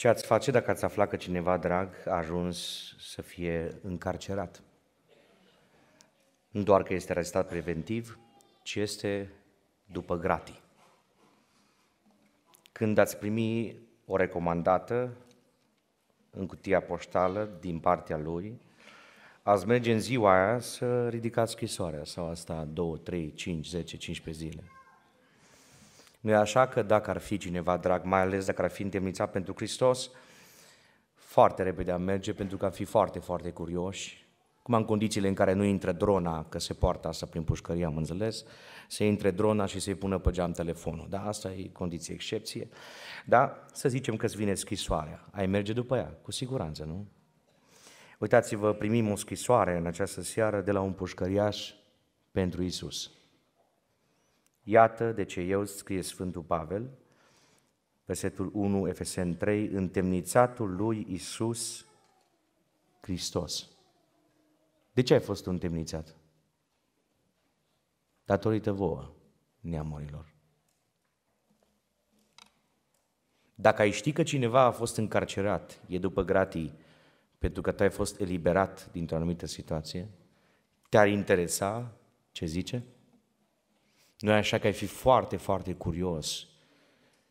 Ce ați face dacă ați afla că cineva drag a ajuns să fie încarcerat? Nu doar că este arestat preventiv, ci este după gratii. Când ați primi o recomandată în cutia poștală din partea lui, ați merge în ziua aia să ridicați scrisoarea sau asta 2, 3, 5, 10, 15 zile nu e așa că dacă ar fi cineva drag, mai ales dacă ar fi întemnițat pentru Hristos, foarte repede am merge pentru că am fi foarte, foarte curioși. Cum în condițiile în care nu intră drona, că se poartă asta prin pușcărie, am înțeles, se intre drona și se-i pună pe geam telefonul. Da, asta e condiție excepție. Da, să zicem că îți vine scrisoarea. Ai merge după ea, cu siguranță, nu? Uitați-vă, primim o scrisoare în această seară de la un pușcăriaș pentru Isus. Iată de ce eu, scrie Sfântul Pavel, versetul 1, Efesen 3, întemnițatul lui Isus Hristos. De ce ai fost întemnițat? Datorită vouă, neamurilor. Dacă ai ști că cineva a fost încarcerat, e după gratii, pentru că tu ai fost eliberat dintr-o anumită situație, te-ar interesa ce zice? Nu așa că ai fi foarte, foarte curios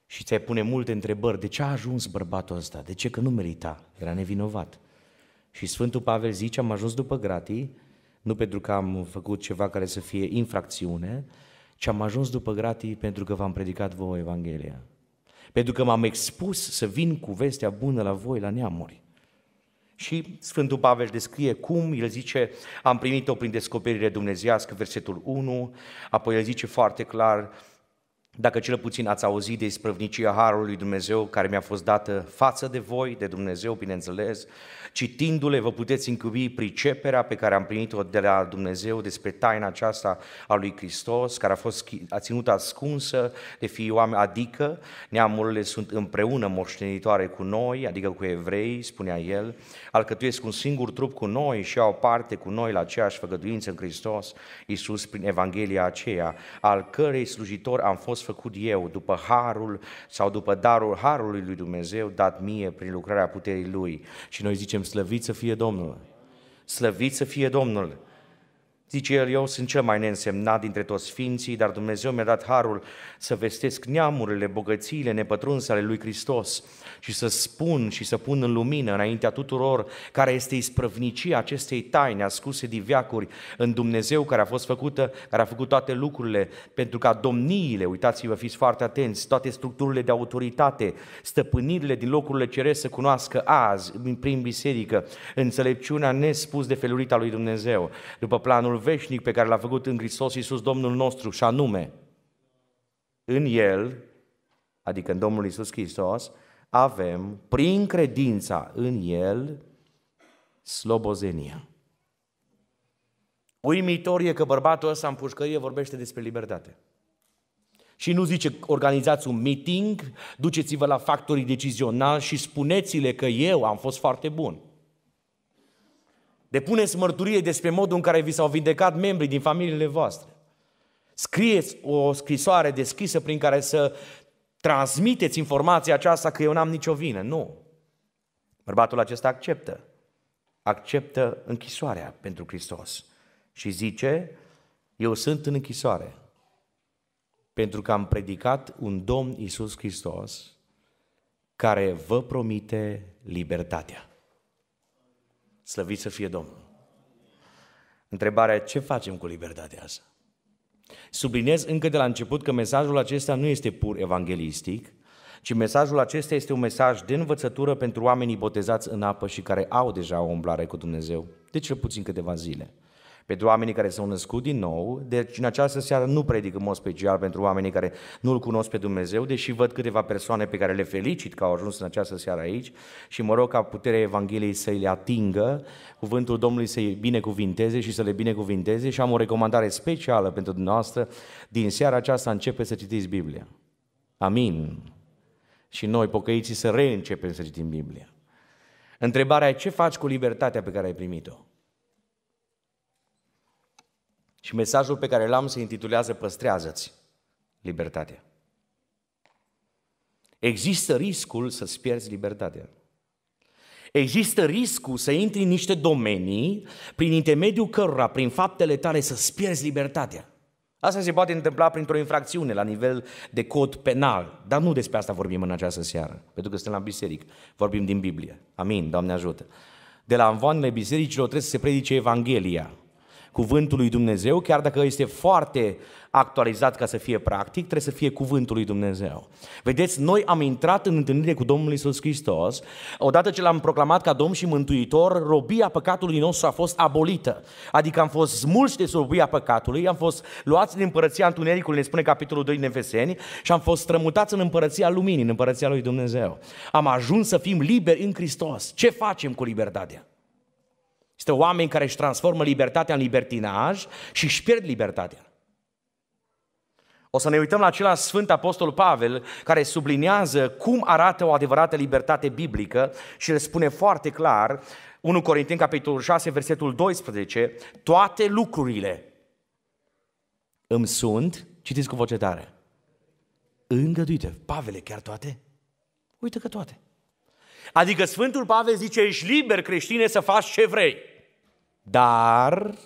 și ți-ai pune multe întrebări. De ce a ajuns bărbatul ăsta? De ce? Că nu merita. Era nevinovat. Și Sfântul Pavel zice, am ajuns după gratii, nu pentru că am făcut ceva care să fie infracțiune, ci am ajuns după gratii pentru că v-am predicat vouă Evanghelia. Pentru că m-am expus să vin cu vestea bună la voi, la neamuri. Și Sfântul Pavel descrie cum, el zice, am primit-o prin descoperire dumnezească, versetul 1, apoi el zice foarte clar, dacă cel puțin ați auzit de isprăvnicia Harului lui Dumnezeu care mi-a fost dată față de voi, de Dumnezeu, bineînțeles, citindu-le vă puteți încubi priceperea pe care am primit-o de la Dumnezeu despre taina aceasta a lui Hristos, care a fost a ținut ascunsă de fii oameni, adică neamurile sunt împreună moștenitoare cu noi, adică cu evrei, spunea el, alcătuiesc un singur trup cu noi și au parte cu noi la aceeași făgăduință în Hristos, Iisus prin Evanghelia aceea, al cărei slujitor am fost fost făcut eu după harul sau după darul harului lui Dumnezeu dat mie prin lucrarea puterii lui. Și noi zicem slăvit să fie Domnul. Slăvit să fie Domnul. Zice el, eu sunt cel mai neînsemnat dintre toți sfinții, dar Dumnezeu mi-a dat harul să vestesc neamurile, bogățiile nepătrunse ale lui Hristos și să spun și să pun în lumină înaintea tuturor care este isprăvnicia acestei taine ascuse din veacuri în Dumnezeu care a fost făcută, care a făcut toate lucrurile pentru ca domniile, uitați-vă, fiți foarte atenți, toate structurile de autoritate, stăpânirile din locurile cerești să cunoască azi, prin biserică, înțelepciunea nespus de felurita lui Dumnezeu, după planul veșnic pe care l-a făcut în Hristos Iisus Domnul nostru și anume, în El, adică în Domnul Iisus Hristos, avem, prin credința în El, slobozenia. Uimitor e că bărbatul ăsta în pușcărie vorbește despre libertate. Și nu zice, organizați un meeting, duceți-vă la factorii decizionali și spuneți-le că eu am fost foarte bun. Depuneți mărturie despre modul în care vi s-au vindecat membrii din familiile voastre. Scrieți o scrisoare deschisă prin care să transmiteți informația aceasta că eu n-am nicio vină. Nu. Bărbatul acesta acceptă. Acceptă închisoarea pentru Hristos. Și zice, eu sunt în închisoare pentru că am predicat un Domn Iisus Hristos care vă promite libertatea. Slăvit să fie Domnul. Întrebarea ce facem cu libertatea asta? Subliniez încă de la început că mesajul acesta nu este pur evanghelistic, ci mesajul acesta este un mesaj de învățătură pentru oamenii botezați în apă și care au deja o umblare cu Dumnezeu, de deci cel puțin câteva zile pentru oamenii care s-au născut din nou. Deci în această seară nu predic în mod special pentru oamenii care nu-L cunosc pe Dumnezeu, deși văd câteva persoane pe care le felicit că au ajuns în această seară aici și mă rog ca puterea Evangheliei să le atingă, cuvântul Domnului să-i binecuvinteze și să le binecuvinteze și am o recomandare specială pentru dumneavoastră. Din seara aceasta începe să citiți Biblia. Amin. Și noi, pocăiții, să reîncepem să citim Biblia. Întrebarea e ce faci cu libertatea pe care ai primit-o? Și mesajul pe care l-am se intitulează Păstrează-ți libertatea. Există riscul să-ți pierzi libertatea. Există riscul să intri în niște domenii prin intermediul cărora, prin faptele tale, să-ți pierzi libertatea. Asta se poate întâmpla printr-o infracțiune la nivel de cod penal. Dar nu despre asta vorbim în această seară, pentru că suntem la biserică. Vorbim din Biblie. Amin, Doamne ajută. De la anvoanele bisericilor trebuie să se predice Evanghelia cuvântul lui Dumnezeu, chiar dacă este foarte actualizat ca să fie practic, trebuie să fie cuvântul lui Dumnezeu. Vedeți, noi am intrat în întâlnire cu Domnul Isus Hristos, odată ce l-am proclamat ca Domn și Mântuitor, robia păcatului nostru a fost abolită. Adică am fost smulși de robia păcatului, am fost luați din împărăția Întunericului, ne spune capitolul 2 din Efeseni, și am fost strămutați în împărăția luminii, în împărăția lui Dumnezeu. Am ajuns să fim liberi în Hristos. Ce facem cu libertatea? Este oameni care își transformă libertatea în libertinaj și își pierd libertatea. O să ne uităm la acela Sfânt Apostol Pavel care sublinează cum arată o adevărată libertate biblică și le spune foarte clar 1 Corinteni capitolul 6 versetul 12 toate lucrurile îmi sunt, citiți cu voce tare, îngăduite. Pavele, chiar toate? Uite că toate. Adică Sfântul Pavel zice, ești liber creștine să faci ce vrei. Dar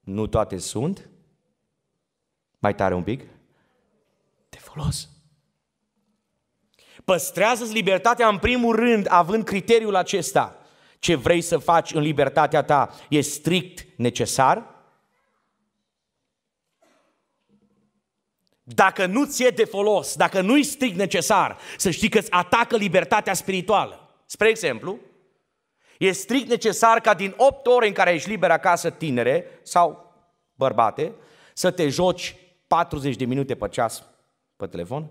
nu toate sunt mai tare un pic de folos. Păstrează-ți libertatea în primul rând, având criteriul acesta. Ce vrei să faci în libertatea ta e strict necesar? Dacă nu ți-e de folos, dacă nu-i strict necesar, să știi că îți atacă libertatea spirituală. Spre exemplu, e strict necesar ca din 8 ore în care ești liber acasă, tinere sau bărbate, să te joci 40 de minute pe ceas pe telefon?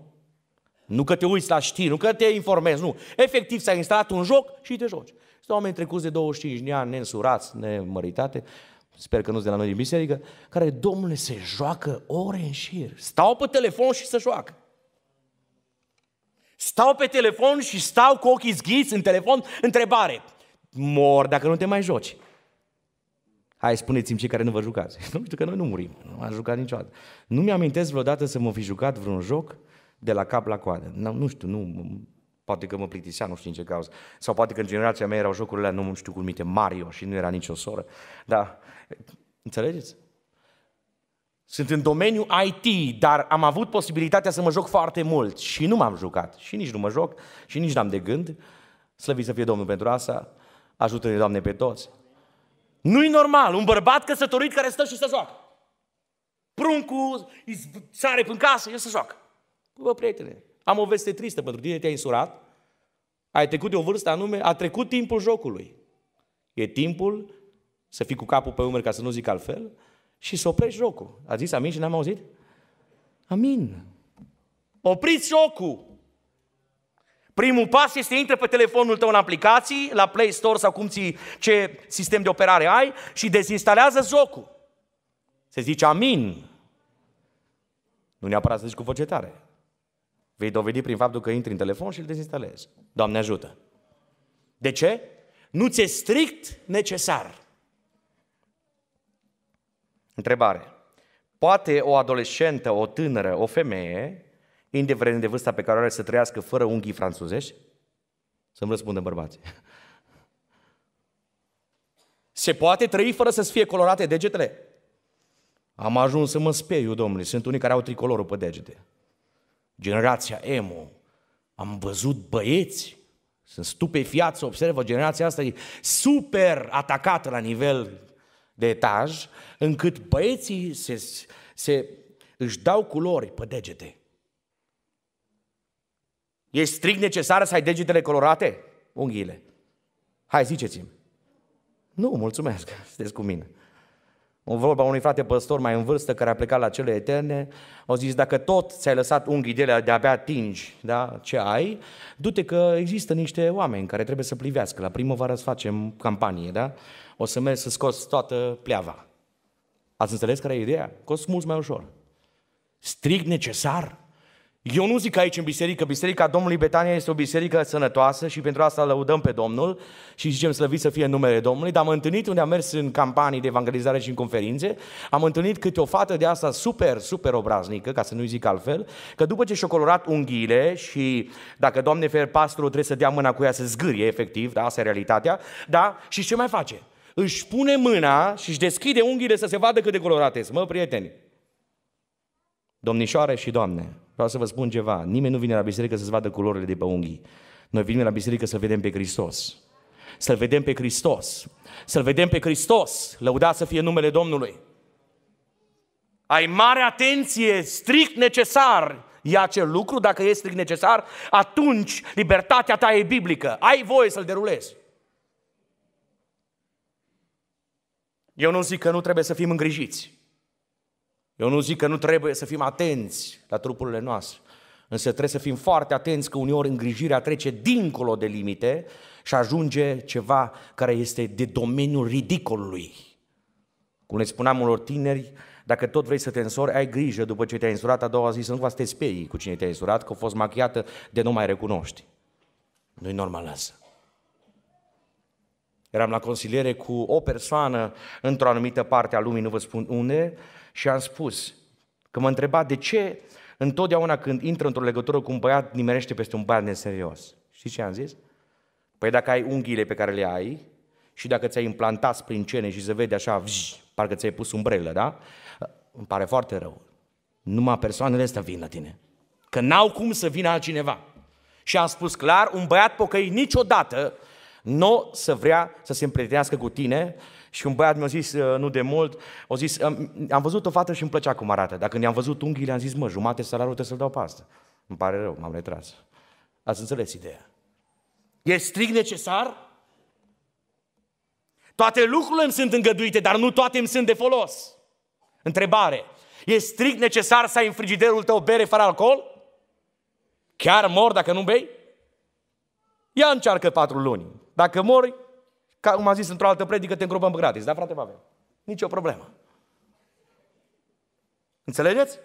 Nu că te uiți la știri, nu că te informezi, nu. Efectiv, s-a instalat un joc și te joci. Sunt oameni trecuți de 25 de ani, nensurați, nemăritate, sper că nu de la noi din biserică, care, domnule, se joacă ore în șir. Stau pe telefon și se joacă. Stau pe telefon și stau cu ochii zghiți în telefon, întrebare. Mor dacă nu te mai joci. Hai, spuneți-mi cei care nu vă jucați. Nu știu că noi nu murim, nu am jucat niciodată. Nu mi-amintesc vreodată să mă fi jucat vreun joc de la cap la coadă. Nu, nu știu, nu, Poate că mă plictisea, nu știu din ce cauză. Sau poate că în generația mea erau jocurile alea, nu știu cum minte, Mario și nu era nicio soră. Dar, înțelegeți? Sunt în domeniul IT, dar am avut posibilitatea să mă joc foarte mult și nu m-am jucat. Și nici nu mă joc și nici n-am de gând. Slăviți să fie Domnul pentru asta. Ajută-ne, Doamne, pe toți. Nu-i normal un bărbat căsătorit care stă și se joacă. Pruncul sare prin casă, el se joacă. Bă, prietene, am o veste tristă pentru tine, te-ai însurat, ai trecut de o vârstă anume, a trecut timpul jocului. E timpul să fii cu capul pe umeri, ca să nu zic altfel, și să oprești jocul. A zis amin și n-am auzit? Amin. Opriți jocul! Primul pas este intră pe telefonul tău în aplicații, la Play Store sau cum ți, ce sistem de operare ai și dezinstalează jocul. Se zice amin. Nu neapărat să zici cu voce tare. Vei dovedi prin faptul că intri în telefon și îl dezinstalezi. Doamne ajută! De ce? Nu ți-e strict necesar. Întrebare. Poate o adolescentă, o tânără, o femeie, indiferent de vârsta pe care o are să trăiască fără unghii franțuzești? Să-mi răspundă bărbații. Se poate trăi fără să-ți fie colorate degetele? Am ajuns să mă speiu, domnule. Sunt unii care au tricolorul pe degete generația emo, am văzut băieți, sunt stupefiat să observă generația asta e super atacată la nivel de etaj, încât băieții se, se, își dau culori pe degete. E strict necesară să ai degetele colorate? Unghiile. Hai, ziceți-mi. Nu, mulțumesc, sunteți cu mine. Un vorba unui frate păstor mai în vârstă care a plecat la cele eterne, au zis, dacă tot ți-ai lăsat unghii de de-abia atingi da, ce ai, du-te că există niște oameni care trebuie să plivească. La primăvară să facem campanie, da? O să mergi să scoți toată pleava. Ați înțeles care e ideea? Costă mult mai ușor. Strict necesar? Eu nu zic aici în biserică, biserica Domnului Betania este o biserică sănătoasă și pentru asta lăudăm pe Domnul și zicem slăvit să fie în numele Domnului, dar am întâlnit unde am mers în campanii de evangelizare și în conferințe, am întâlnit câte o fată de asta super, super obraznică, ca să nu-i zic altfel, că după ce și a colorat unghiile și dacă Doamne fer pastorul trebuie să dea mâna cu ea să zgârie efectiv, da, asta e realitatea, da, și ce mai face? Își pune mâna și își deschide unghiile să se vadă cât de colorate sunt, mă, prieteni. Domnișoare și doamne, Vreau să vă spun ceva, nimeni nu vine la biserică să-ți vadă culorile de pe unghii. Noi vinem la biserică să vedem pe Hristos. Să-L vedem pe Hristos. Să-L vedem pe Hristos. Lăuda să fie numele Domnului. Ai mare atenție, strict necesar e acel lucru, dacă e strict necesar, atunci libertatea ta e biblică. Ai voie să-l derulezi. Eu nu zic că nu trebuie să fim îngrijiți. Eu nu zic că nu trebuie să fim atenți la trupurile noastre, însă trebuie să fim foarte atenți că uneori îngrijirea trece dincolo de limite și ajunge ceva care este de domeniul ridicolului. Cum le spuneam unor tineri, dacă tot vrei să te însori, ai grijă după ce te-ai însurat, a doua zi să nu vă te sperii cu cine te-ai însurat, că a fost machiată de nu mai recunoști. Nu-i normal asta. Eram la consiliere cu o persoană într-o anumită parte a lumii, nu vă spun unde, și am spus că mă întreba de ce întotdeauna când intră într-o legătură cu un băiat, nimerește peste un băiat neserios. Știi ce am zis? Păi dacă ai unghiile pe care le ai și dacă ți-ai implantat sprincene și se vede așa, vzz, parcă ți-ai pus umbrelă, da? Îmi pare foarte rău. Numai persoanele astea vin la tine. Că n-au cum să vină altcineva. Și am spus clar, un băiat pocăi niciodată nu o să vrea să se împrietenească cu tine și un băiat mi-a zis, ă, nu de mult, a zis, am văzut o fată și îmi plăcea cum arată. Dacă ne-am văzut unghiile, am zis, mă, jumate salariul trebuie să-l dau pastă. Îmi pare rău, m-am retras. Ați înțeles ideea. E strict necesar? Toate lucrurile îmi sunt îngăduite, dar nu toate îmi sunt de folos. Întrebare. E strict necesar să ai în frigiderul tău bere fără alcool? Chiar mor dacă nu bei? Ia încearcă patru luni. Dacă mori, ca cum am zis într-o altă predică, te îngropăm gratis. Da, frate Pavel? Nici o problemă. Înțelegeți?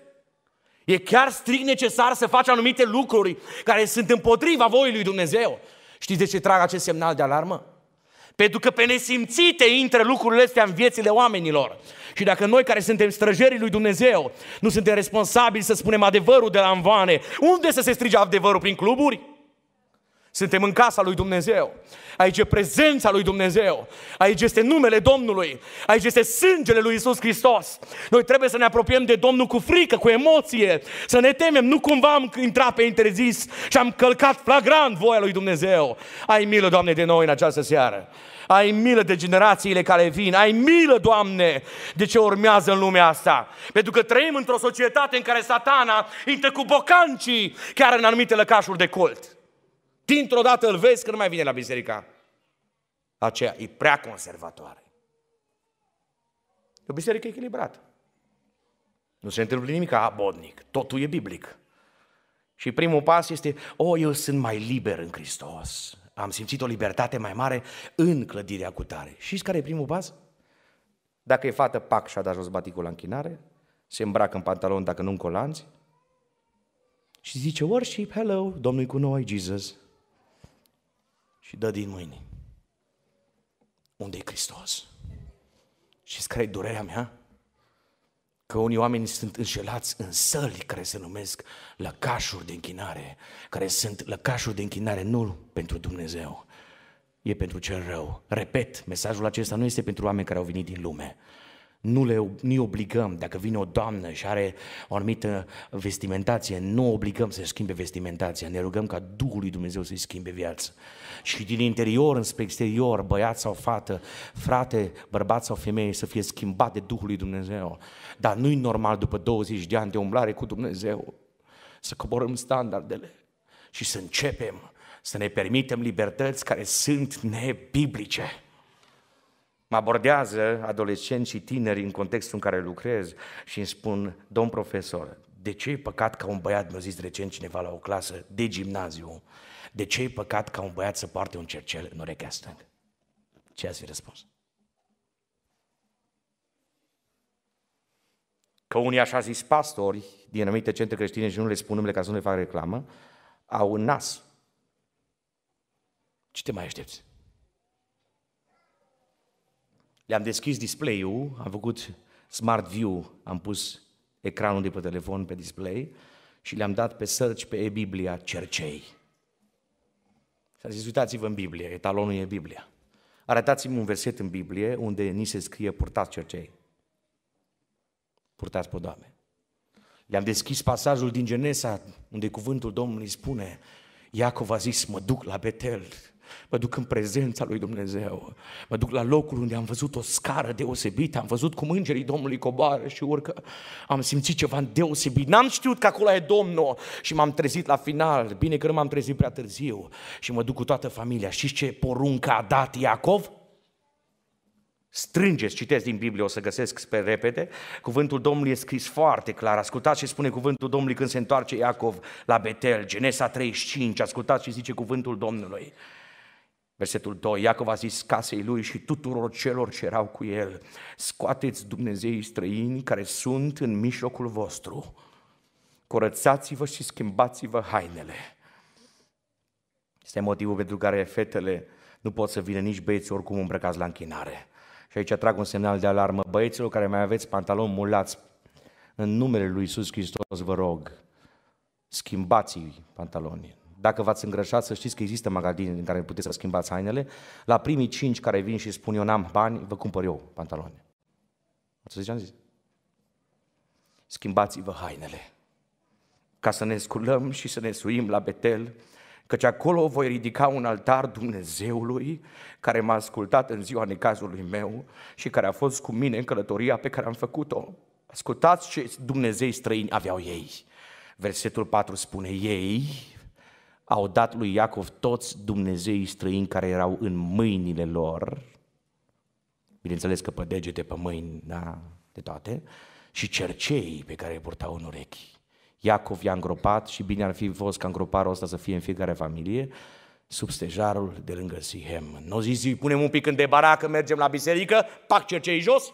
E chiar strict necesar să faci anumite lucruri care sunt împotriva voii lui Dumnezeu. Știți de ce trag acest semnal de alarmă? Pentru că pe nesimțite intră lucrurile astea în viețile oamenilor. Și dacă noi care suntem străjerii lui Dumnezeu nu suntem responsabili să spunem adevărul de la învoane, unde să se strige adevărul? Prin cluburi? Suntem în casa lui Dumnezeu. Aici e prezența lui Dumnezeu. Aici este numele Domnului. Aici este sângele lui Isus Hristos. Noi trebuie să ne apropiem de Domnul cu frică, cu emoție, să ne temem. Nu cumva am intrat pe interzis și am călcat flagrant voia lui Dumnezeu. Ai milă, Doamne, de noi în această seară. Ai milă de generațiile care vin. Ai milă, Doamne, de ce urmează în lumea asta. Pentru că trăim într-o societate în care satana intră cu bocancii chiar în anumite lăcașuri de cult. Dintr-o dată îl vezi că nu mai vine la biserica aceea. E prea conservatoare. E o biserică echilibrată. Nu se întâmplă nimic abodnic. Totul e biblic. Și primul pas este, o, oh, eu sunt mai liber în Hristos. Am simțit o libertate mai mare în clădirea cu tare. Și care e primul pas? Dacă e fată, pac și-a dat jos baticul la închinare, se îmbracă în pantalon dacă nu în colanți și zice, worship, hello, Domnul cu noi, Jesus și dă din mâini. Unde e Hristos? Și care e durerea mea? Că unii oameni sunt înșelați în săli care se numesc lăcașuri de închinare, care sunt lăcașuri de închinare nu pentru Dumnezeu, e pentru cel rău. Repet, mesajul acesta nu este pentru oameni care au venit din lume, nu le nu obligăm, dacă vine o doamnă și are o anumită vestimentație, nu obligăm să schimbe vestimentația, ne rugăm ca Duhul lui Dumnezeu să-i schimbe viața. Și din interior înspre exterior, băiat sau fată, frate, bărbat sau femeie să fie schimbat de Duhul lui Dumnezeu. Dar nu-i normal după 20 de ani de umblare cu Dumnezeu să coborăm standardele și să începem să ne permitem libertăți care sunt nebiblice Mă abordează adolescenți și tineri în contextul în care lucrez și îmi spun, domn profesor, de ce e păcat ca un băiat, mi-a zis recent cineva la o clasă de gimnaziu, de ce e păcat ca un băiat să poarte un cercel în urechea stângă? Ce ați fi răspuns? Că unii așa zis pastori din anumite centre creștine și nu le spun numele ca să nu le fac reclamă, au un nas. Ce te mai aștepți? Le-am deschis display-ul, am făcut Smart View, am pus ecranul de pe telefon pe display și le-am dat pe search pe e-Biblia Cercei. S-a zis, uitați-vă în Biblie, etalonul e Biblia. Arătați-mi un verset în Biblie unde ni se scrie purtați cercei. Purtați podoame. Le-am deschis pasajul din Genesa unde cuvântul Domnului spune Iacov a zis, mă duc la Betel, Mă duc în prezența lui Dumnezeu. Mă duc la locul unde am văzut o scară deosebită. Am văzut cum îngerii Domnului coboară și urcă. Am simțit ceva deosebit. N-am știut că acolo e Domnul și m-am trezit la final. Bine că nu m-am trezit prea târziu. Și mă duc cu toată familia. Și ce poruncă a dat Iacov? Strângeți, citesc din Biblie, o să găsesc pe repede. Cuvântul Domnului e scris foarte clar. Ascultați ce spune cuvântul Domnului când se întoarce Iacov la Betel, Genesa 35. Ascultați ce zice cuvântul Domnului. Versetul 2, Iacov a zis casei lui și tuturor celor ce erau cu el, scoateți Dumnezeii străini care sunt în mijlocul vostru, curățați-vă și schimbați-vă hainele. Este motivul pentru care fetele nu pot să vină nici băieți oricum îmbrăcați la închinare. Și aici trag un semnal de alarmă. Băieților care mai aveți pantaloni mulați, în numele Lui Iisus Hristos vă rog, schimbați pantalonii. Dacă v-ați îngrășat, să știți că există magazine în care puteți să schimbați hainele. La primii cinci care vin și spun eu n-am bani, vă cumpăr eu pantaloni. Ați zis ce am zis? Schimbați-vă hainele ca să ne sculăm și să ne suim la Betel, căci acolo voi ridica un altar Dumnezeului care m-a ascultat în ziua necazului meu și care a fost cu mine în călătoria pe care am făcut-o. Ascultați ce Dumnezei străini aveau ei. Versetul 4 spune ei, au dat lui Iacov toți Dumnezeii străini care erau în mâinile lor, bineînțeles că pe degete, pe mâini, da, de toate, și cerceii pe care îi purtau în urechi. Iacov i-a îngropat și bine ar fi fost ca îngroparul ăsta să fie în fiecare familie, sub stejarul de lângă Sihem. Nu zi, zi, punem un pic în debaracă, mergem la biserică, pac cercei jos,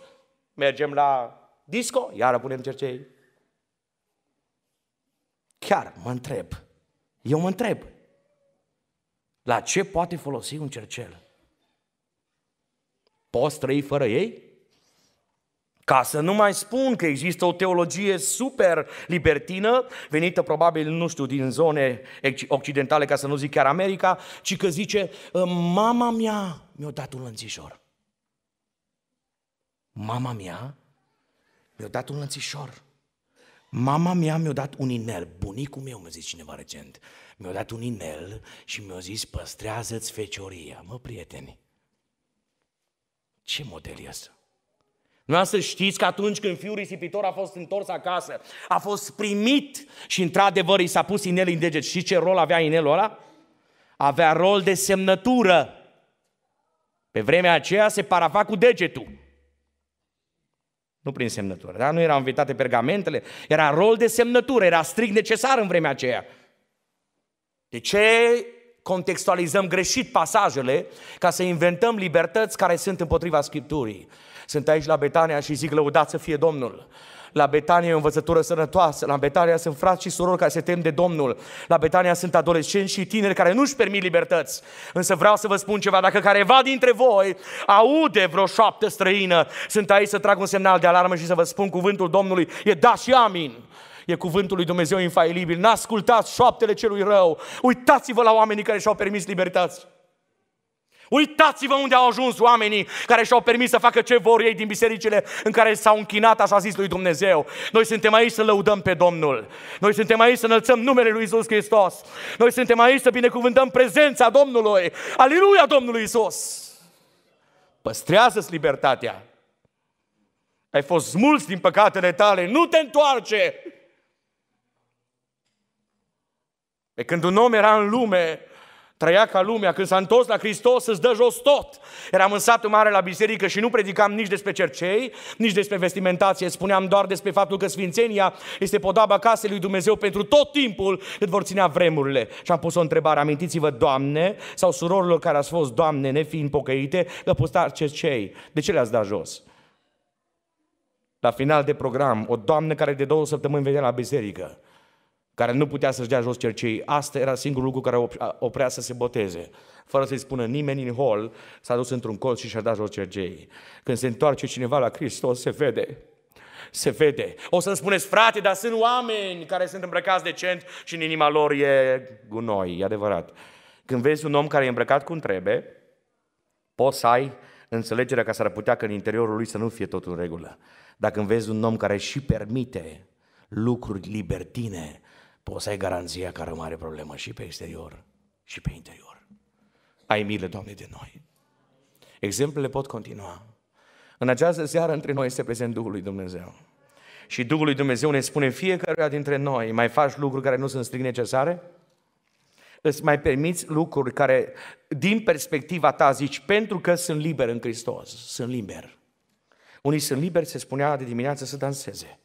mergem la disco, iară punem cercei. Chiar mă întreb, eu mă întreb, la ce poate folosi un cercel? Poți trăi fără ei? Ca să nu mai spun că există o teologie super libertină, venită probabil, nu știu, din zone occidentale, ca să nu zic chiar America, ci că zice, ă, mama mea mi-a dat un lănțișor. Mama mea mi-a dat un lănțișor. Mama mea mi-a dat un inel, bunicul meu, mi-a zis cineva recent, mi-a dat un inel și mi-a zis, păstrează-ți fecioria. Mă, prieteni, ce model e Nu să știți că atunci când fiul risipitor a fost întors acasă, a fost primit și într-adevăr i s-a pus inel în deget. Și ce rol avea inelul ăla? Avea rol de semnătură. Pe vremea aceea se parafa cu degetul. Nu prin semnătură, da? Nu erau invitate pergamentele, era rol de semnătură, era strict necesar în vremea aceea. De ce contextualizăm greșit pasajele ca să inventăm libertăți care sunt împotriva Scripturii? Sunt aici la Betania și zic, lăudați să fie Domnul. La Betania e o învățătură sănătoasă. La Betania sunt frați și surori care se tem de Domnul. La Betania sunt adolescenți și tineri care nu-și permit libertăți. Însă vreau să vă spun ceva. Dacă careva dintre voi aude vreo șoaptă străină, sunt aici să trag un semnal de alarmă și să vă spun cuvântul Domnului. E da și amin e cuvântul lui Dumnezeu infailibil. N-ascultați șoaptele celui rău. Uitați-vă la oamenii care și-au permis libertăți. Uitați-vă unde au ajuns oamenii care și-au permis să facă ce vor ei din bisericile în care s-au închinat, așa zis lui Dumnezeu. Noi suntem aici să lăudăm pe Domnul. Noi suntem aici să înălțăm numele lui Isus Hristos. Noi suntem aici să binecuvântăm prezența Domnului. Aleluia Domnului Isus! Păstrează-ți libertatea. Ai fost mulți din păcatele tale, nu te întoarce! Pe când un om era în lume, Trăia ca lumea, când s-a întors la Hristos, să-ți dă jos tot. Eram în satul mare la biserică și nu predicam nici despre cercei, nici despre vestimentație. Spuneam doar despre faptul că Sfințenia este podaba casei lui Dumnezeu pentru tot timpul cât vor ținea vremurile. Și am pus o întrebare, amintiți-vă, Doamne, sau surorilor care ați fost, Doamne, nefiind pocăite, că pustar da cercei. De ce le-ați dat jos? La final de program, o doamnă care de două săptămâni venea la biserică care nu putea să-și dea jos cercei. Asta era singurul lucru care oprea să se boteze. Fără să-i spună nimeni în hol, s-a dus într-un colț și și-a dat jos cercei. Când se întoarce cineva la Hristos, se vede se vede. O să-mi spuneți, frate, dar sunt oameni care sunt îmbrăcați decent și în inima lor e gunoi, e adevărat. Când vezi un om care e îmbrăcat cum trebuie, poți să ai înțelegerea că s-ar putea că în interiorul lui să nu fie totul în regulă. Dacă vezi un om care și permite lucruri libertine, poți să ai garanția că rămâne problemă și pe exterior și pe interior. Ai milă, Doamne, de noi. Exemplele pot continua. În această seară între noi este prezent Duhul lui Dumnezeu. Și Duhul lui Dumnezeu ne spune fiecăruia dintre noi, mai faci lucruri care nu sunt strict necesare? Îți mai permiți lucruri care, din perspectiva ta, zici, pentru că sunt liber în Hristos, sunt liber. Unii sunt liberi, se spunea de dimineață, să danseze.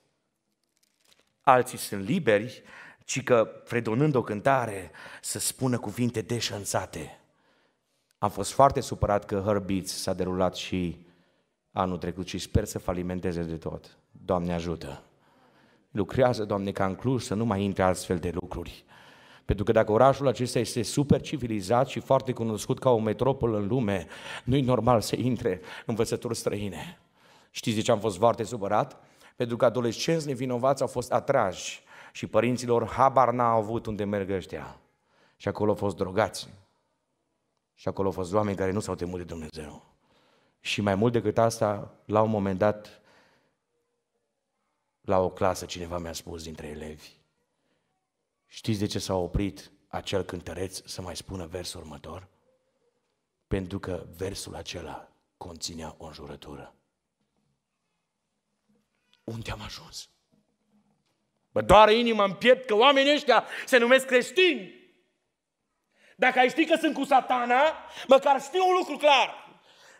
Alții sunt liberi ci că, fredonând o cântare, să spună cuvinte deșanțate. Am fost foarte supărat că Hărbiț s-a derulat și anul trecut și sper să falimenteze de tot. Doamne ajută! Lucrează, Doamne, ca în Cluj să nu mai intre astfel de lucruri. Pentru că dacă orașul acesta este super civilizat și foarte cunoscut ca o metropolă în lume, nu-i normal să intre învățături străine. Știți de ce am fost foarte supărat? Pentru că adolescenți nevinovați au fost atrași și părinților habar n-au avut unde merg ăștia. Și acolo au fost drogați. Și acolo au fost oameni care nu s-au temut de Dumnezeu. Și mai mult decât asta, la un moment dat, la o clasă, cineva mi-a spus dintre elevi, știți de ce s-a oprit acel cântăreț să mai spună versul următor? Pentru că versul acela conținea o înjurătură. Unde am ajuns? Mă doare inima în piept că oamenii ăștia se numesc creștini. Dacă ai ști că sunt cu satana, măcar știu un lucru clar.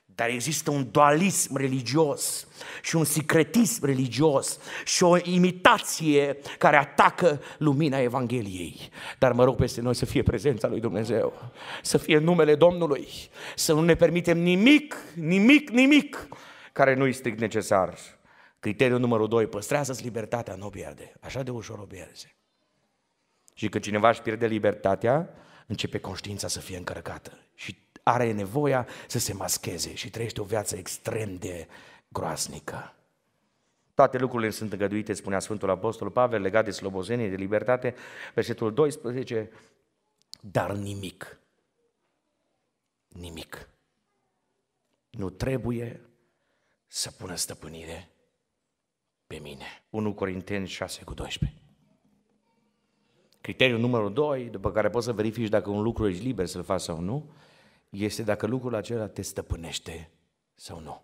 Dar există un dualism religios și un secretism religios și o imitație care atacă lumina Evangheliei. Dar mă rog peste noi să fie prezența lui Dumnezeu, să fie numele Domnului, să nu ne permitem nimic, nimic, nimic care nu-i strict necesar. Criteriul numărul 2, păstrează-ți libertatea, nu o pierde. Așa de ușor o pierzi. Și când cineva își pierde libertatea, începe conștiința să fie încărcată și are nevoia să se mascheze și trăiește o viață extrem de groaznică. Toate lucrurile sunt îngăduite, spunea Sfântul Apostol Pavel, legat de slobozenie, de libertate, versetul 12, dar nimic, nimic, nu trebuie să pună stăpânire pe mine. 1 Corinteni 6 cu 12. Criteriul numărul 2, după care poți să verifici dacă un lucru ești liber să-l faci sau nu, este dacă lucrul acela te stăpânește sau nu.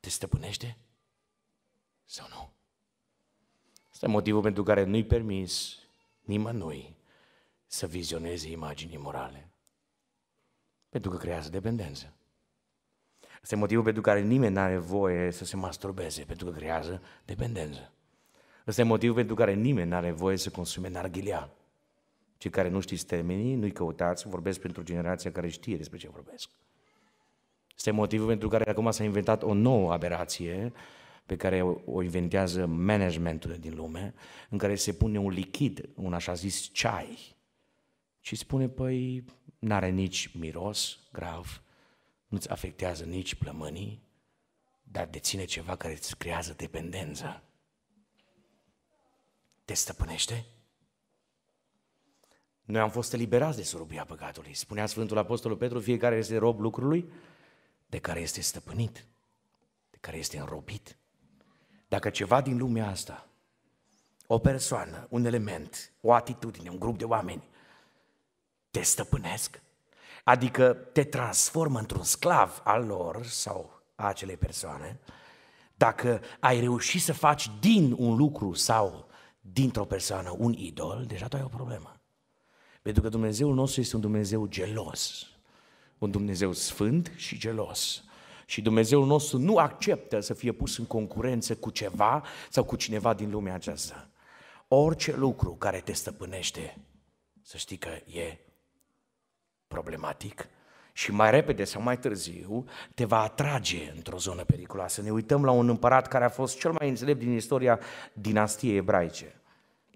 Te stăpânește sau nu? Asta e motivul pentru care nu-i permis nimănui să vizioneze imagini morale, Pentru că creează dependență. Este motivul pentru care nimeni nu are voie să se masturbeze, pentru că creează dependență. Este e motivul pentru care nimeni nu are voie să consume narghilea. Cei care nu știți termenii, nu-i căutați, vorbesc pentru generația care știe despre ce vorbesc. Este motivul pentru care acum s-a inventat o nouă aberație pe care o inventează managementul din lume, în care se pune un lichid, un așa zis ceai, și spune, păi, n-are nici miros grav, nu-ți afectează nici plămânii, dar deține ceva care îți creează dependență. Te stăpânește? Noi am fost eliberați de surubia păcatului. Spunea Sfântul Apostol Petru, fiecare este rob lucrului de care este stăpânit, de care este înrobit. Dacă ceva din lumea asta, o persoană, un element, o atitudine, un grup de oameni, te stăpânesc, adică te transformă într-un sclav al lor sau a acelei persoane, dacă ai reușit să faci din un lucru sau dintr-o persoană un idol, deja tu ai o problemă. Pentru că Dumnezeul nostru este un Dumnezeu gelos, un Dumnezeu sfânt și gelos. Și Dumnezeul nostru nu acceptă să fie pus în concurență cu ceva sau cu cineva din lumea aceasta. Orice lucru care te stăpânește, să știi că e problematic și mai repede sau mai târziu te va atrage într-o zonă periculoasă. Ne uităm la un împărat care a fost cel mai înțelept din istoria dinastiei ebraice.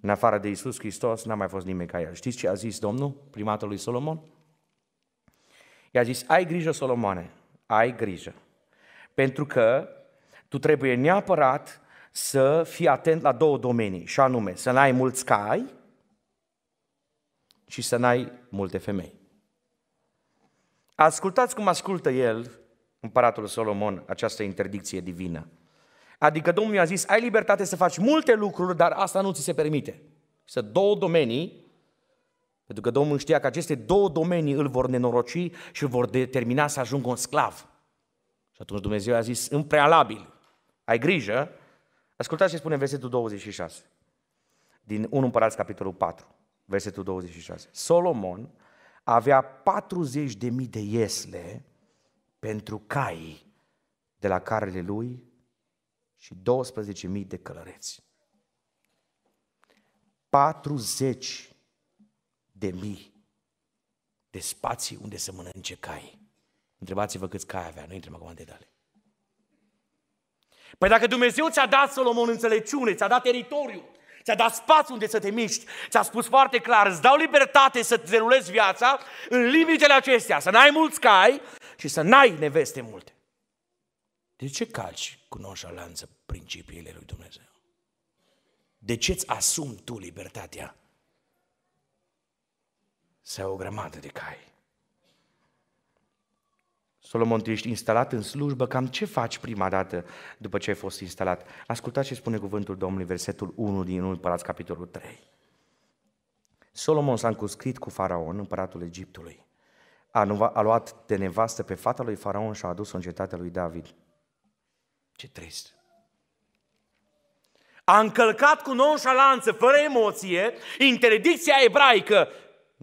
În afară de Isus Hristos n-a mai fost nimeni ca el. Știți ce a zis Domnul primatul lui Solomon? I-a zis, ai grijă, Solomone, ai grijă, pentru că tu trebuie neapărat să fii atent la două domenii, și anume să n-ai mulți cai și să n-ai multe femei. Ascultați cum ascultă el, împăratul Solomon, această interdicție divină. Adică Domnul i-a zis, ai libertate să faci multe lucruri, dar asta nu ți se permite. Să două domenii, pentru că Domnul știa că aceste două domenii îl vor nenoroci și îl vor determina să ajungă un sclav. Și atunci Dumnezeu a zis, în prealabil, ai grijă, ascultați ce spune versetul 26, din 1 Împărați capitolul 4, versetul 26. Solomon avea 40.000 de iesle pentru cai de la carele lui și 12.000 de călăreți. 40 de mii de spații unde să mănânce cai. Întrebați-vă câți cai avea, nu intrăm acum în detalii. Păi dacă Dumnezeu ți-a dat Solomon înțelepciune, ți-a dat teritoriu, ți-a dat spațiu unde să te miști, ți-a spus foarte clar, îți dau libertate să te derulezi viața în limitele acestea, să n-ai mulți cai și să n-ai neveste multe. De ce calci cu nonșalanță principiile lui Dumnezeu? De ce îți asumi tu libertatea? Să ai o grămadă de cai Solomon, tu ești instalat în slujbă, cam ce faci prima dată după ce ai fost instalat? Ascultați ce spune cuvântul Domnului, versetul 1 din 1 Împărați, capitolul 3. Solomon s-a încuscrit cu faraon, împăratul Egiptului. A, a luat de nevastă pe fata lui faraon și a adus-o în cetatea lui David. Ce trist! A încălcat cu nonșalanță, fără emoție, interdicția ebraică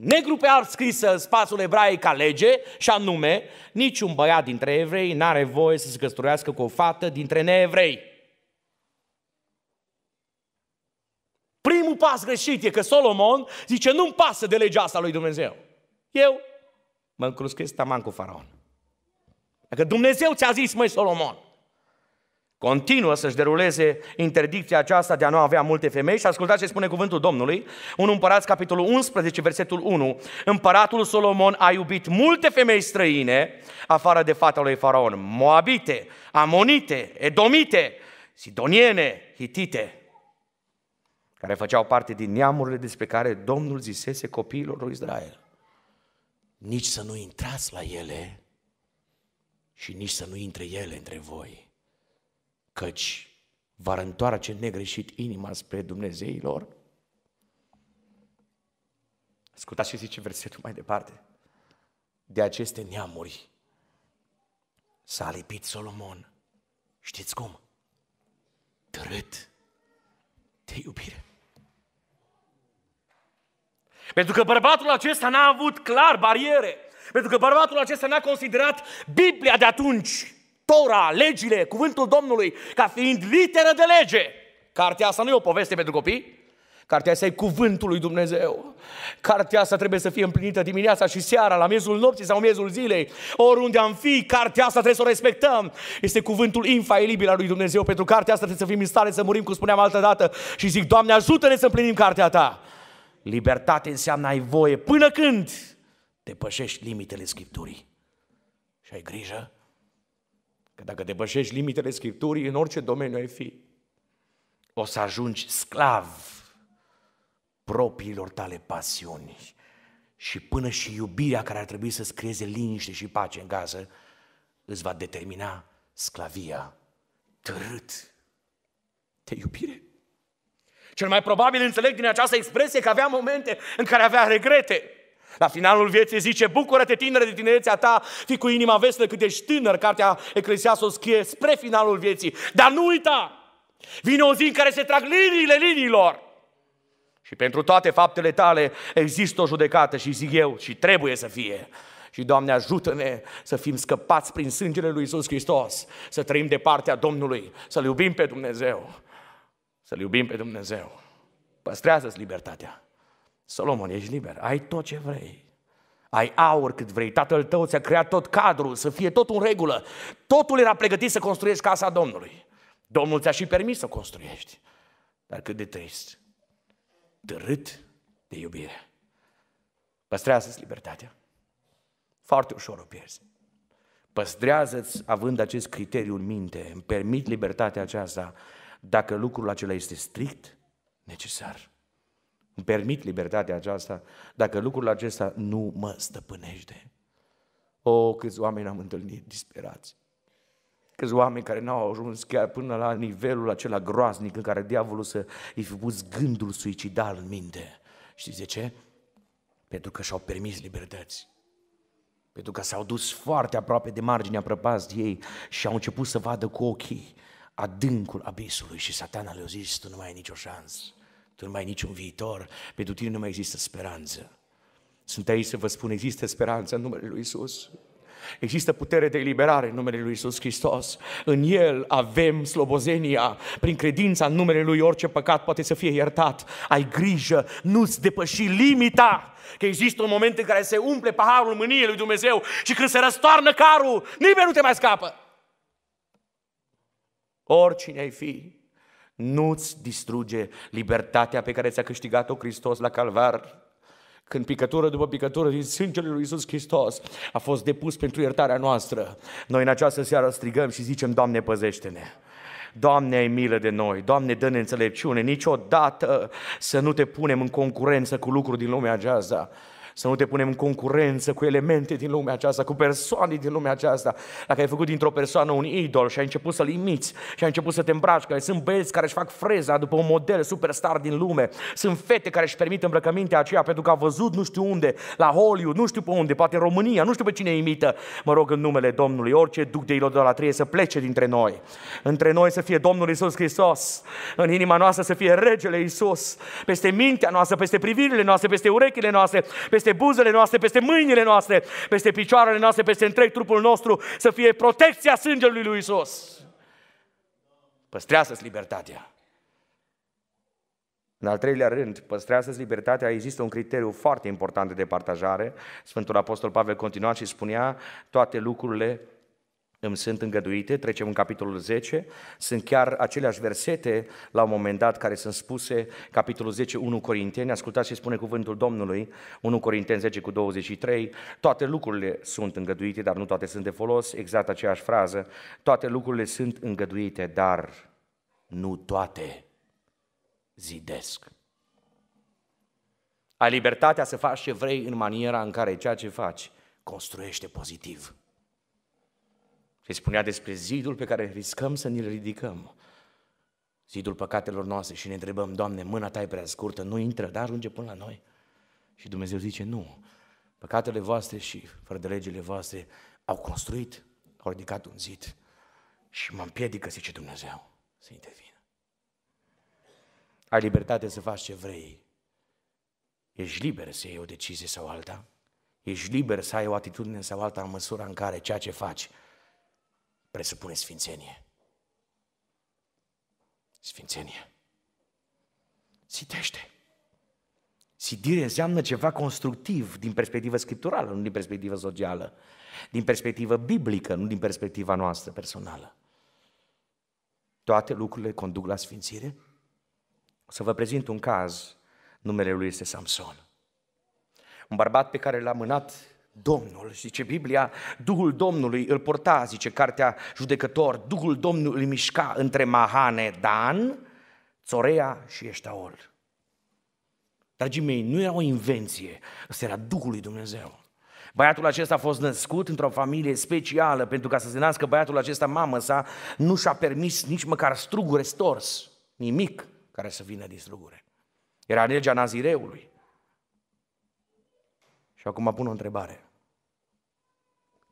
negru pe alb scrisă în spațiul ebraic ca lege, și anume, niciun băiat dintre evrei nu are voie să se căsătorească cu o fată dintre neevrei. Primul pas greșit e că Solomon zice, nu-mi pasă de legea asta lui Dumnezeu. Eu mă încruschez taman cu faraon. Dacă Dumnezeu ți-a zis, măi Solomon, continuă să-și deruleze interdicția aceasta de a nu avea multe femei și ascultați ce spune cuvântul Domnului, un împărat capitolul 11, versetul 1, Împăratul Solomon a iubit multe femei străine, afară de fata lui Faraon, moabite, amonite, edomite, sidoniene, hitite, care făceau parte din neamurile despre care Domnul zisese copiilor lui Israel. Nici să nu intrați la ele și nici să nu intre ele între voi căci va întoarce negreșit inima spre Dumnezeilor? Ascultați ce zice versetul mai departe. De aceste neamuri s-a lipit Solomon. Știți cum? Târât de iubire. Pentru că bărbatul acesta n-a avut clar bariere. Pentru că bărbatul acesta n-a considerat Biblia de atunci Tora, legile, cuvântul Domnului, ca fiind literă de lege. Cartea asta nu e o poveste pentru copii, Cartea asta e cuvântul lui Dumnezeu. Cartea asta trebuie să fie împlinită dimineața și seara, la miezul nopții sau miezul zilei. Oriunde am fi, cartea asta trebuie să o respectăm. Este cuvântul infailibil al lui Dumnezeu. Pentru cartea asta trebuie să fim în stare să murim, cum spuneam altă dată. Și zic, Doamne, ajută-ne să împlinim cartea Ta. Libertate înseamnă ai voie până când depășești limitele Scripturii. Și ai grijă Că dacă depășești limitele Scripturii, în orice domeniu ai fi, o să ajungi sclav propriilor tale pasiuni. Și până și iubirea care ar trebui să-ți creeze liniște și pace în casă, îți va determina sclavia târât de iubire. Cel mai probabil înțeleg din această expresie că avea momente în care avea regrete. La finalul vieții zice, bucură-te tinere de tinerețea ta, fi cu inima veselă cât ești tânăr, cartea Eclesiastul scrie spre finalul vieții. Dar nu uita, vine o zi în care se trag liniile liniilor. Și pentru toate faptele tale există o judecată și zic eu și trebuie să fie. Și Doamne ajută-ne să fim scăpați prin sângele Lui Isus Hristos, să trăim de partea Domnului, să-L iubim pe Dumnezeu. Să-L iubim pe Dumnezeu. Păstrează-ți libertatea. Solomon, ești liber, ai tot ce vrei. Ai aur cât vrei, tatăl tău ți-a creat tot cadrul, să fie tot în regulă. Totul era pregătit să construiești casa Domnului. Domnul ți-a și permis să o construiești. Dar cât de trist, târât de iubire. Păstrează-ți libertatea. Foarte ușor o pierzi. Păstrează-ți, având acest criteriu în minte, îmi permit libertatea aceasta, dacă lucrul acela este strict necesar. Îmi permit libertatea aceasta dacă lucrul acesta nu mă stăpânește. O, câți oameni am întâlnit disperați. Câți oameni care n-au ajuns chiar până la nivelul acela groaznic în care diavolul să îi fi pus gândul suicidal în minte. Știți de ce? Pentru că și-au permis libertăți. Pentru că s-au dus foarte aproape de marginea prăpastiei și au început să vadă cu ochii adâncul abisului și satana le-a zis, tu nu mai ai nicio șansă. Tu nu mai ai niciun viitor, pentru tine nu mai există speranță. Sunt aici să vă spun, există speranță în numele Lui Isus. Există putere de eliberare în numele Lui Isus Hristos. În El avem slobozenia. Prin credința în numele Lui orice păcat poate să fie iertat. Ai grijă, nu-ți depăși limita. Că există un moment în care se umple paharul mâniei lui Dumnezeu și când se răstoarnă carul, nimeni nu te mai scapă. Oricine ai fi, nu-ți distruge libertatea pe care ți-a câștigat-o Hristos la calvar. Când picătură după picătură din sângele lui Iisus Hristos a fost depus pentru iertarea noastră, noi în această seară strigăm și zicem, Doamne, păzește-ne! Doamne, ai milă de noi, Doamne, dă-ne înțelepciune, niciodată să nu te punem în concurență cu lucruri din lumea aceasta, să nu te punem în concurență cu elemente din lumea aceasta, cu persoane din lumea aceasta. Dacă ai făcut dintr-o persoană un idol și ai început să-l imiți și ai început să te îmbraci, care sunt băieți care își fac freza după un model superstar din lume, sunt fete care își permit îmbrăcămintea aceea pentru că a văzut nu știu unde, la Hollywood, nu știu pe unde, poate în România, nu știu pe cine imită. Mă rog în numele Domnului, orice duc de idolatrie să plece dintre noi. Între noi să fie Domnul Isus Hristos, în inima noastră să fie Regele Isus, peste mintea noastră, peste privirile noastre, peste urechile noastre, peste peste buzele noastre, peste mâinile noastre, peste picioarele noastre, peste întreg trupul nostru, să fie protecția sângelui lui Isus. Păstrează-ți libertatea. În al treilea rând, păstrează-ți libertatea, există un criteriu foarte important de departajare. Sfântul Apostol Pavel continua și spunea, toate lucrurile îmi sunt îngăduite, trecem în capitolul 10, sunt chiar aceleași versete la un moment dat care sunt spuse, capitolul 10, 1 Corinteni, ascultați ce spune cuvântul Domnului, 1 Corinteni 10 cu 23, toate lucrurile sunt îngăduite, dar nu toate sunt de folos, exact aceeași frază, toate lucrurile sunt îngăduite, dar nu toate zidesc. Ai libertatea să faci ce vrei în maniera în care ceea ce faci construiește pozitiv se spunea despre zidul pe care riscăm să ne-l ridicăm. Zidul păcatelor noastre și ne întrebăm, Doamne, mâna Ta e prea scurtă, nu intră, dar ajunge până la noi. Și Dumnezeu zice, nu, păcatele voastre și fără de legile voastre au construit, au ridicat un zid și mă împiedică, zice Dumnezeu, să intervin. Ai libertate să faci ce vrei. Ești liber să iei o decizie sau alta. Ești liber să ai o atitudine sau alta în măsura în care ceea ce faci presupune sfințenie. Sfințenie. Sitește. Sidire înseamnă ceva constructiv din perspectivă scripturală, nu din perspectivă socială, din perspectivă biblică, nu din perspectiva noastră personală. Toate lucrurile conduc la sfințire? O să vă prezint un caz, numele lui este Samson. Un bărbat pe care l-a mânat Domnul, zice Biblia, Duhul Domnului îl porta, zice cartea judecător, Duhul Domnului îl mișca între Mahane, Dan, Țorea și Eștaol. Dragii mei, nu era o invenție, ăsta era Duhul lui Dumnezeu. Băiatul acesta a fost născut într-o familie specială, pentru ca să se nască băiatul acesta, mamă sa nu și-a permis nici măcar strugure stors, nimic care să vină din strugure. Era legea Nazireului. Și acum pun o întrebare.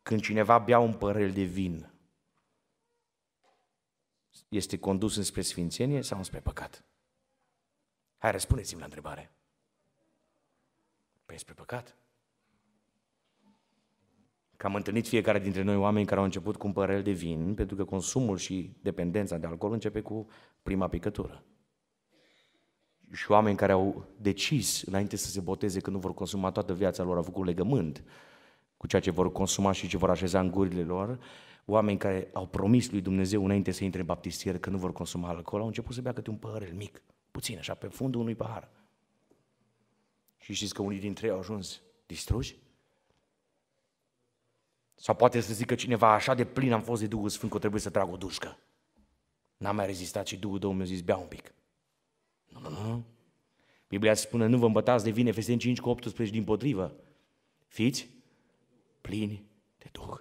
Când cineva bea un părel de vin, este condus înspre sfințenie sau înspre păcat? Hai, răspundeți-mi la întrebare. Păi spre păcat. Că am întâlnit fiecare dintre noi oameni care au început cu un părel de vin, pentru că consumul și dependența de alcool începe cu prima picătură și oameni care au decis înainte să se boteze că nu vor consuma toată viața lor, au făcut legământ cu ceea ce vor consuma și ce vor așeza în gurile lor, oameni care au promis lui Dumnezeu înainte să intre în baptistieră că nu vor consuma alcool, au început să bea câte un păhărel mic, puțin, așa, pe fundul unui pahar. Și știți că unii dintre ei au ajuns distruși? Sau poate să zică cineva, așa de plin am fost de Duhul Sfânt că trebuie să trag o dușcă. N-am mai rezistat și Duhul Domnului a zis, bea un pic. Nu, nu, nu. Biblia spune, nu vă îmbătați de vine, Efeseni 5 cu 18 din potrivă. Fiți plini de Duh.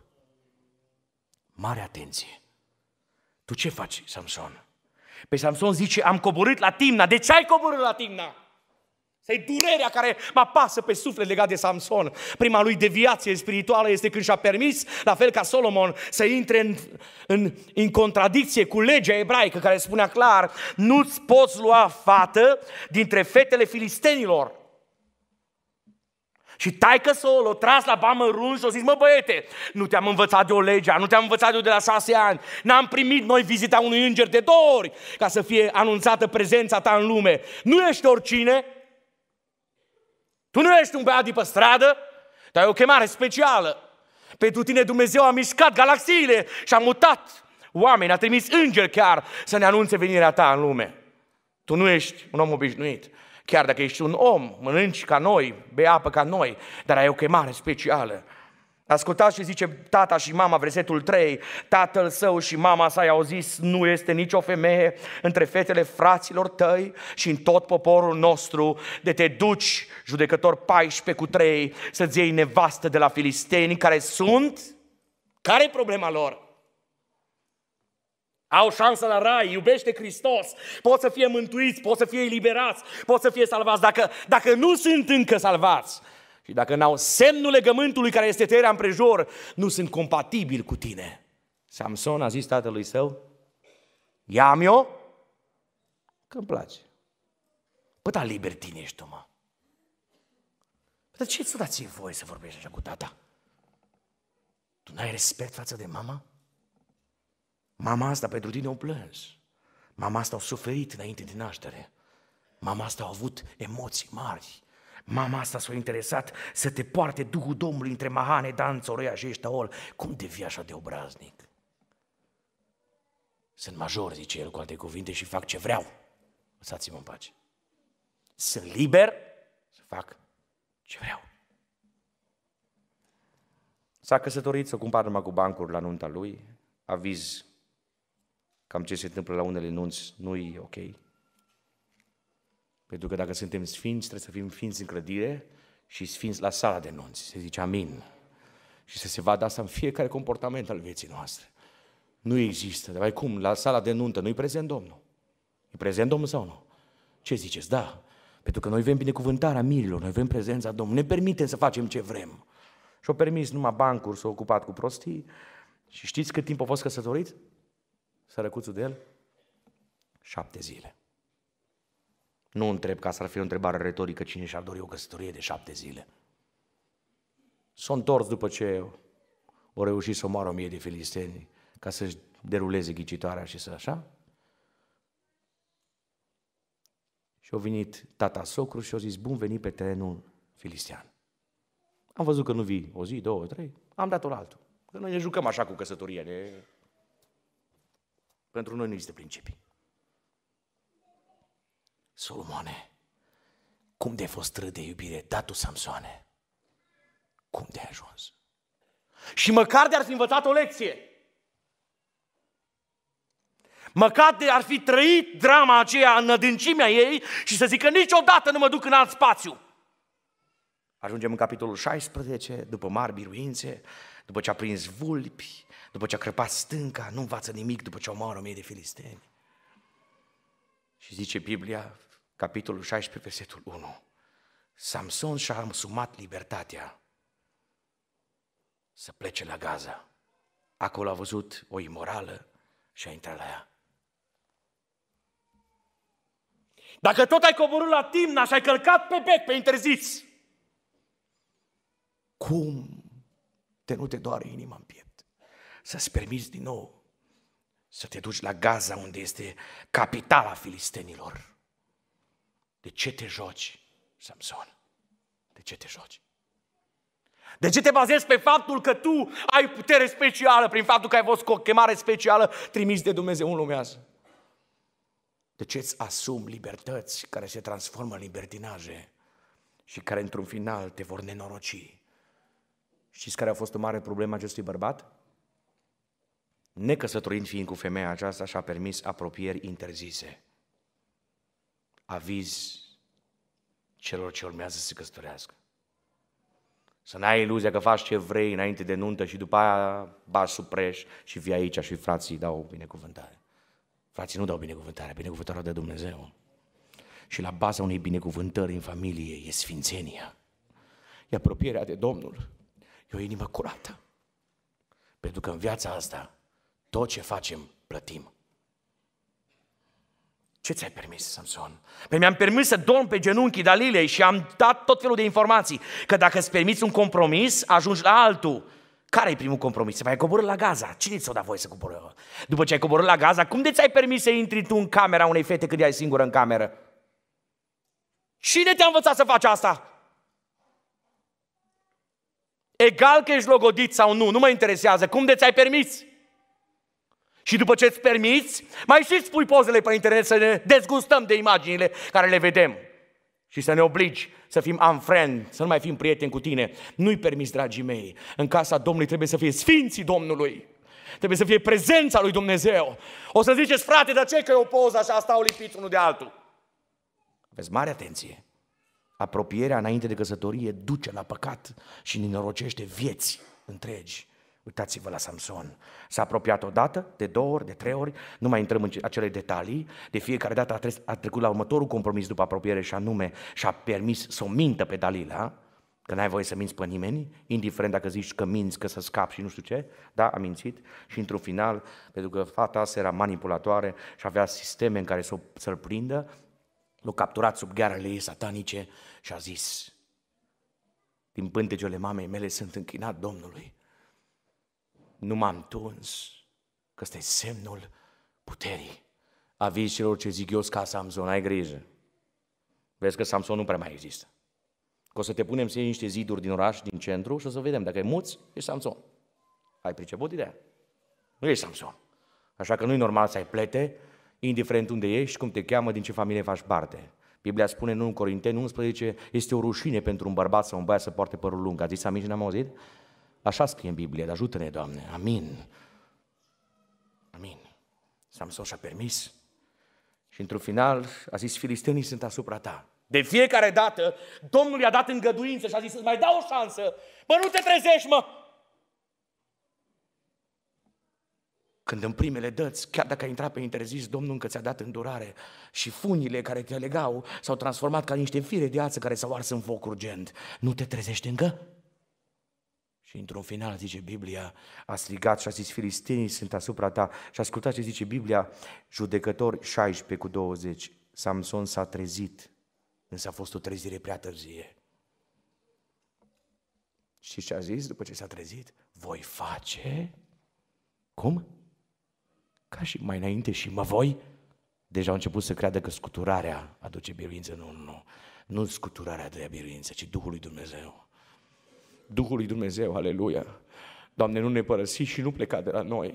Mare atenție. Tu ce faci, Samson? Pe păi Samson zice, am coborât la Timna. De ce ai coborât la Timna? Asta e durerea care mă apasă pe suflet legat de Samson. Prima lui deviație spirituală este când și-a permis, la fel ca Solomon, să intre în, în, în contradicție cu legea ebraică care spunea clar nu-ți poți lua fată dintre fetele filistenilor. Și taică să o tras la bamă run și o zis, mă băiete, nu te-am învățat de o legea, nu te-am învățat eu de la șase ani, n-am primit noi vizita unui înger de două ori ca să fie anunțată prezența ta în lume. Nu ești oricine, tu nu ești un băiat de pe stradă, dar e o chemare specială. Pentru tine Dumnezeu a mișcat galaxiile și a mutat oameni, a trimis îngeri chiar să ne anunțe venirea ta în lume. Tu nu ești un om obișnuit. Chiar dacă ești un om, mănânci ca noi, bei apă ca noi, dar ai o chemare specială. Ascultați și zice tata și mama, versetul 3, tatăl său și mama sa i-au zis, nu este nicio femeie între fetele fraților tăi și în tot poporul nostru de te duci, judecător 14 cu 3, să-ți iei nevastă de la filisteni care sunt... care e problema lor? Au șansă la rai, iubește Hristos, pot să fie mântuiți, pot să fie eliberați, pot să fie salvați. Dacă, dacă nu sunt încă salvați, și dacă n-au semnul legământului care este tăierea împrejur, nu sunt compatibili cu tine. Samson a zis tatălui său, ia-mi eu că îmi place. da, liber tine ești tu, mă. Păi, dar ce să dați voie să vorbești așa cu tata? Tu n-ai respect față de mama? Mama asta pentru tine o plâns. Mama asta a suferit înainte de naștere. Mama asta a avut emoții mari. Mama asta s-a interesat să te poarte Duhul Domnului între Mahane, Dan, Țoroia și Eștaol. Cum devii așa de obraznic? Sunt major, zice el cu alte cuvinte, și fac ce vreau. Lăsați-mă în pace. Sunt liber să fac ce vreau. S-a căsătorit să cumpare numai cu bancuri la nunta lui, aviz cam ce se întâmplă la unele nunți nu i ok. Pentru că dacă suntem sfinți, trebuie să fim sfinți în clădire și sfinți la sala de nunți. Se zice amin. Și să se vadă asta în fiecare comportament al vieții noastre. Nu există. Dar mai cum? La sala de nuntă nu-i prezent Domnul. E prezent Domnul sau nu? Ce ziceți? Da. Pentru că noi avem binecuvântarea mirilor, noi avem prezența Domnului. Ne permitem să facem ce vrem. Și-au permis numai bancuri s-au ocupat cu prostii. Și știți cât timp a fost căsătorit? Sărăcuțul de el? Șapte zile. Nu întreb ca să ar fi o întrebare retorică cine și-ar dori o căsătorie de șapte zile. S-a întors după ce au reușit să omoară o mie de filisteni ca să-și deruleze ghicitoarea și să așa. Și au venit tata socru și au zis, bun venit pe terenul filistian. Am văzut că nu vii o zi, două, trei, am dat-o la altul. Că noi ne jucăm așa cu căsătorie. ne... pentru noi nu există principii. Solomone, cum de ai fost râd de iubire, da Samsoane, cum de ai ajuns? Și măcar de-ar fi învățat o lecție. Măcar de ar fi trăit drama aceea în adâncimea ei și să zică niciodată nu mă duc în alt spațiu. Ajungem în capitolul 16, după mari biruințe, după ce a prins vulpi, după ce a crăpat stânca, nu învață nimic după ce omoară o mie de filisteni. Și zice Biblia, capitolul 16, versetul 1. Samson și-a însumat libertatea să plece la Gaza. Acolo a văzut o imorală și a intrat la ea. Dacă tot ai coborât la Timna și ai călcat pe bec, pe interziți, cum te nu te doare inima în piept? Să-ți permiți din nou să te duci la Gaza, unde este capitala filistenilor. De ce te joci, Samson? De ce te joci? De ce te bazezi pe faptul că tu ai putere specială prin faptul că ai fost cu o chemare specială trimis de Dumnezeu în lumează? De ce îți asumi libertăți care se transformă în libertinaje și care într-un final te vor nenoroci? Știți care a fost o mare problemă acestui bărbat? Necăsătorind fiind cu femeia aceasta și-a permis apropieri interzise aviz celor ce urmează să se căsătorească. Să n-ai iluzia că faci ce vrei înainte de nuntă și după aia bași supreș și vii aici și frații dau binecuvântare. Frații nu dau binecuvântare, binecuvântarea de Dumnezeu. Și la baza unei binecuvântări în familie e sfințenia. E apropierea de Domnul. E o inimă curată. Pentru că în viața asta tot ce facem plătim. Ce ți-ai permis, Samson? Păi mi-am permis să dorm pe genunchii Dalilei și am dat tot felul de informații. Că dacă îți permiți un compromis, ajungi la altul. Care e primul compromis? Să mai coborâ la Gaza. Cine ți-o da voie să coboră? După ce ai coborât la Gaza, cum de ți-ai permis să intri tu în camera unei fete când ai singură în cameră? Cine te-a învățat să faci asta? Egal că ești logodit sau nu, nu mă interesează. Cum de ți-ai permis? Și după ce îți permiți, mai și spui pozele pe internet să ne dezgustăm de imaginile care le vedem. Și să ne obligi să fim unfriend, să nu mai fim prieteni cu tine. Nu-i permis, dragii mei. În casa Domnului trebuie să fie sfinții Domnului. Trebuie să fie prezența lui Dumnezeu. O să ziceți, frate, dar ce că e o poză așa, stau lipiți unul de altul? Aveți mare atenție. Apropierea înainte de căsătorie duce la păcat și ne norocește vieți întregi. Uitați-vă la Samson. S-a apropiat odată, de două ori, de trei ori, nu mai intrăm în acele detalii. De fiecare dată a, tre- a trecut la următorul compromis după apropiere și anume și-a permis să o mintă pe Dalila, că n-ai voie să minți pe nimeni, indiferent dacă zici că minți, că să scapi și nu știu ce, da, a mințit și într-un final, pentru că fata asta era manipulatoare și avea sisteme în care să-l, să prindă, l-a capturat sub ghearele ei satanice și a zis, din pântecele mamei mele sunt închinat Domnului nu m-am tuns, că este semnul puterii. Avizilor ce zic eu, ca Samson, ai grijă. Vezi că Samson nu prea mai există. Că o să te punem să iei niște ziduri din oraș, din centru și o să vedem. Dacă e muți, ești Samson. Ai priceput ideea? Nu ești Samson. Așa că nu e normal să ai plete, indiferent unde ești, cum te cheamă, din ce familie faci parte. Biblia spune în 1 Corinteni 11, este o rușine pentru un bărbat sau un băiat să poarte părul lung. A zis amici și n-am auzit? Așa scrie în Biblie, dar ajută-ne, Doamne. Amin. Amin. Samson și-a permis. Și într-un final a zis, filistenii sunt asupra ta. De fiecare dată, Domnul i-a dat îngăduință și a zis, îți mai dau o șansă. Bă, nu te trezești, mă! Când în primele dăți, chiar dacă ai intrat pe interzis, Domnul încă ți-a dat îndurare și funile care te legau s-au transformat ca niște fire de ață care s-au ars în foc urgent. Nu te trezești încă? Și într-un final zice Biblia, a strigat și a zis, filistinii sunt asupra ta. Și ascultați ce zice Biblia, judecător 16 cu 20. Samson s-a trezit, însă a fost o trezire prea târzie. Și ce a zis după ce s-a trezit? Voi face, cum? Ca și mai înainte și mă voi? Deja au început să creadă că scuturarea aduce biruință. Nu, nu, nu. Nu scuturarea aduce biruință, ci Duhul lui Dumnezeu. Duhul lui Dumnezeu, aleluia. Doamne, nu ne părăsi și nu pleca de la noi.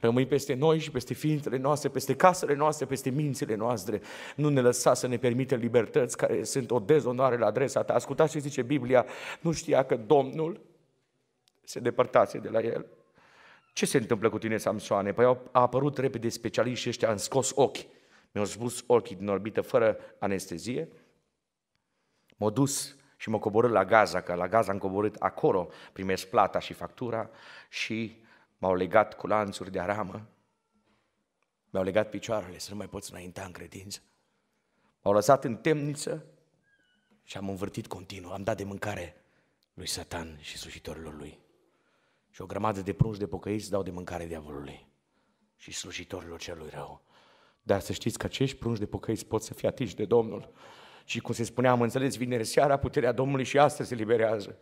Rămâi peste noi și peste ființele noastre, peste casele noastre, peste mințile noastre. Nu ne lăsa să ne permite libertăți care sunt o dezonoare la adresa ta. Ascultați ce zice Biblia, nu știa că Domnul se depărtase de la el. Ce se întâmplă cu tine, Samsoane? Păi a apărut repede specialiștii ăștia, am scos ochi. Mi-au spus ochii din orbită fără anestezie. M-au dus și mă coborât la Gaza, că la Gaza am coborât acolo, primesc plata și factura și m-au legat cu lanțuri de aramă, mi-au legat picioarele să nu mai pot înainta în credință. M-au lăsat în temniță și am învârtit continuu, am dat de mâncare lui Satan și slujitorilor lui. Și o grămadă de prunci de pocăiți dau de mâncare diavolului și slujitorilor celui rău. Dar să știți că acești prunci de pocăiți pot să fie atinși de Domnul și cum se spunea, am înțeles, vineri seara, puterea Domnului și astăzi se liberează.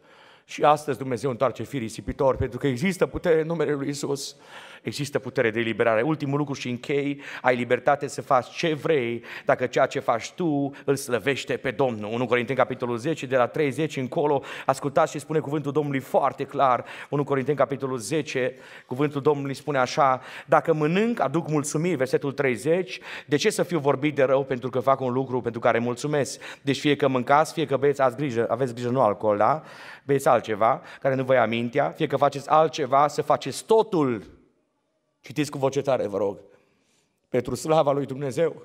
Și astăzi Dumnezeu întoarce firii risipitori, pentru că există putere în numele Lui Isus. Există putere de eliberare. Ultimul lucru și închei, ai libertate să faci ce vrei, dacă ceea ce faci tu îl slăvește pe Domnul. 1 Corinteni capitolul 10, de la 30 încolo, ascultați și spune cuvântul Domnului foarte clar. 1 Corinteni capitolul 10, cuvântul Domnului spune așa, dacă mănânc, aduc mulțumiri, versetul 30, de ce să fiu vorbit de rău pentru că fac un lucru pentru care mulțumesc? Deci fie că mâncați, fie că beți, ați grijă, aveți grijă nu alcool, da? Beți altceva, care nu vă ia mintea, fie că faceți altceva, să faceți totul. Citiți cu voce tare, vă rog. Pentru slava lui Dumnezeu.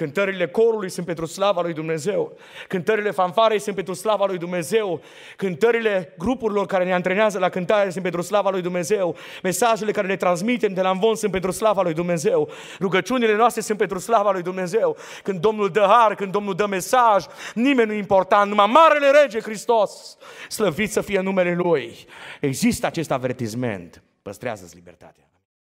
Cântările corului sunt pentru slava lui Dumnezeu. Cântările fanfarei sunt pentru slava lui Dumnezeu. Cântările grupurilor care ne antrenează la cântare sunt pentru slava lui Dumnezeu. Mesajele care le transmitem de la învon sunt pentru slava lui Dumnezeu. Rugăciunile noastre sunt pentru slava lui Dumnezeu. Când Domnul dă har, când Domnul dă mesaj, nimeni nu e important, numai Marele Rege Hristos, slăvit să fie numele Lui. Există acest avertisment. Păstrează-ți libertatea.